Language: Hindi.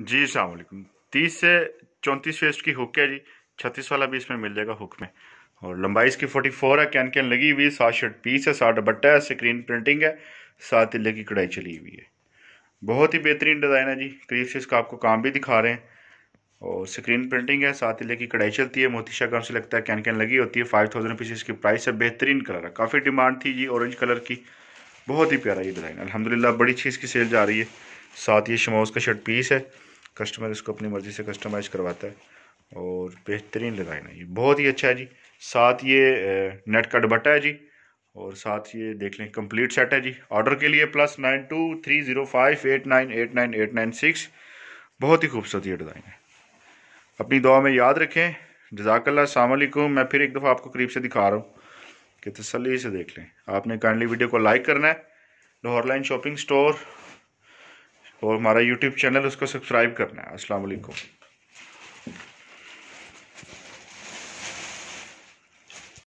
जी सलामकुम तीस से चौंतीस फेस्ट की हुक है जी छत्तीस वाला भी इसमें मिल जाएगा हुक में और लंबाई इसकी फोर्टी फोर है कैन कैन लगी हुई है सात शर्ट पीस है सात बट्टा है स्क्रीन प्रिंटिंग है सात तिले की कढ़ाई चली हुई है बहुत ही बेहतरीन डिज़ाइन है जी करीब से इसका आपको काम भी दिखा रहे हैं और स्क्रीन प्रिंटिंग है सात तिले की कढ़ाई चलती है मोतीशा काम से लगता है कैन कैन लगी होती है फाइव थाउजेंड पीसीस इसकी प्राइस है बेहतरीन कलर है काफ़ी डिमांड थी जी ऑरेंज कलर की बहुत ही प्यारा ये डिज़ाइन अलहमदिल्ला बड़ी अच्छी इसकी सेल जा रही है साथ ये शमोस का शर्ट पीस है कस्टमर इसको अपनी मर्ज़ी से कस्टमाइज़ करवाता है और बेहतरीन डिज़ाइन है ये बहुत ही अच्छा है जी साथ ये नेट का दुबट्टा है जी और साथ ये देख लें कंप्लीट सेट है जी ऑर्डर के लिए plus nine two three zero five eight nine eight nine eight nine six बहुत ही खूबसूरत ये डिज़ाइन है अपनी दुआ में याद रखें जजाकल्ला सामकुम मैं फिर एक दफ़ा आपको करीब से दिखा रहा हूँ कि तसली से देख लें आपने काइंडली वीडियो को लाइक करना है लाहौर लाइन शॉपिंग स्टोर और तो हमारा यूट्यूब चैनल उसको सब्सक्राइब करना है अस्सलाम